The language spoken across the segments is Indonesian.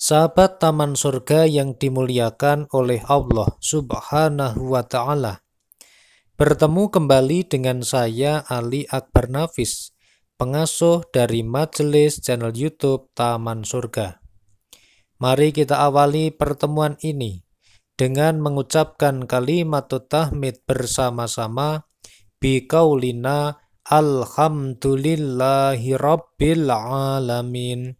Sahabat taman surga yang dimuliakan oleh Allah subhanahu wa ta'ala. Bertemu kembali dengan saya Ali Akbar Nafis, pengasuh dari majelis channel YouTube Taman Surga. Mari kita awali pertemuan ini dengan mengucapkan kalimat tahmid bersama-sama Bikaulina, alhamdulillahi rabbil alamin.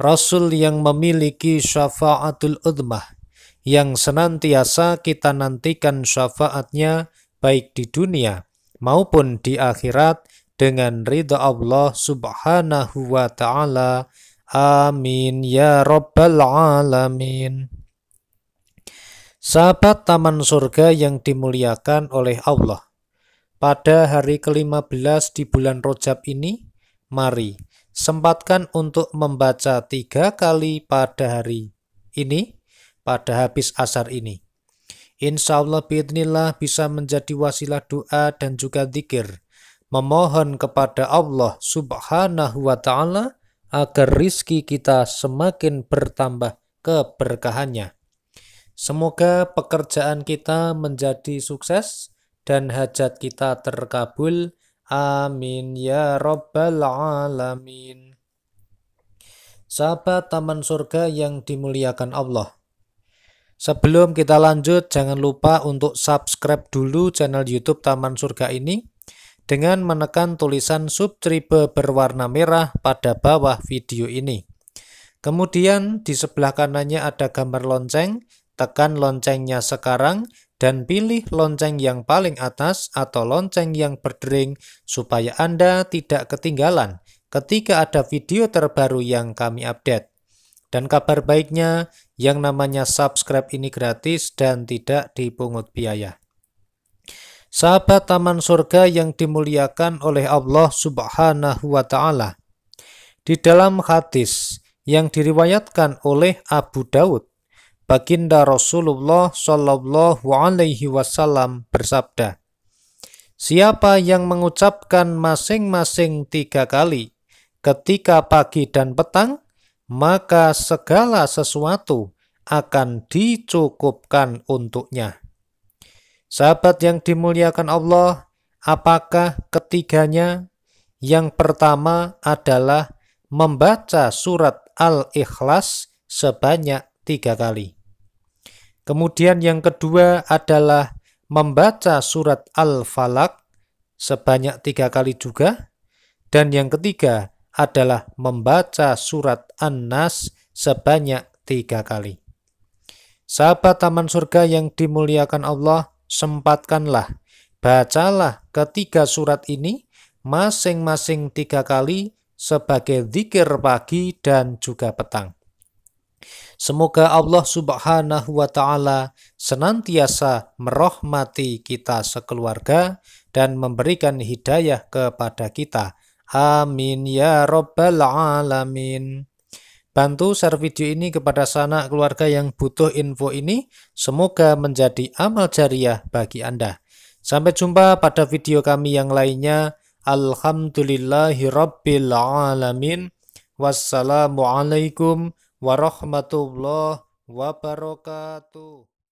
Rasul yang memiliki syafaatul udmah, yang senantiasa kita nantikan syafaatnya baik di dunia maupun di akhirat dengan ridha Allah subhanahu wa ta'ala. Amin ya rabbal alamin. Sahabat taman surga yang dimuliakan oleh Allah, pada hari ke-15 di bulan Rojab ini, Mari, sempatkan untuk membaca tiga kali pada hari ini, pada habis asar ini. Insya Allah biidnillah bisa menjadi wasilah doa dan juga zikir. Memohon kepada Allah subhanahu wa ta'ala agar rizki kita semakin bertambah keberkahannya. Semoga pekerjaan kita menjadi sukses dan hajat kita terkabul Amin ya Robbal Alamin. Sahabat Taman Surga yang dimuliakan Allah. Sebelum kita lanjut, jangan lupa untuk subscribe dulu channel YouTube Taman Surga ini dengan menekan tulisan subscribe berwarna merah pada bawah video ini. Kemudian di sebelah kanannya ada gambar lonceng, Tekan loncengnya sekarang dan pilih lonceng yang paling atas atau lonceng yang berdering supaya Anda tidak ketinggalan ketika ada video terbaru yang kami update. Dan kabar baiknya, yang namanya subscribe ini gratis dan tidak dipungut biaya. Sahabat Taman Surga yang dimuliakan oleh Allah Subhanahu wa Ta'ala, di dalam hadis yang diriwayatkan oleh Abu Daud Baginda Rasulullah Shallallahu Alaihi Wasallam bersabda, Siapa yang mengucapkan masing-masing tiga kali ketika pagi dan petang, maka segala sesuatu akan dicukupkan untuknya. Sahabat yang dimuliakan Allah, apakah ketiganya? Yang pertama adalah membaca surat Al-Ikhlas sebanyak tiga kali. Kemudian yang kedua adalah membaca surat al falaq sebanyak tiga kali juga. Dan yang ketiga adalah membaca surat An-Nas sebanyak tiga kali. Sahabat Taman Surga yang dimuliakan Allah, sempatkanlah, bacalah ketiga surat ini masing-masing tiga kali sebagai zikir pagi dan juga petang. Semoga Allah Subhanahu wa Ta'ala senantiasa merahmati kita sekeluarga dan memberikan hidayah kepada kita. Amin ya Rabbal 'Alamin. Bantu share video ini kepada sanak keluarga yang butuh info ini. Semoga menjadi amal jariah bagi Anda. Sampai jumpa pada video kami yang lainnya. Alhamdulillahirabbil alamin. Wassalamualaikum warahmatullahi wabarakatuh.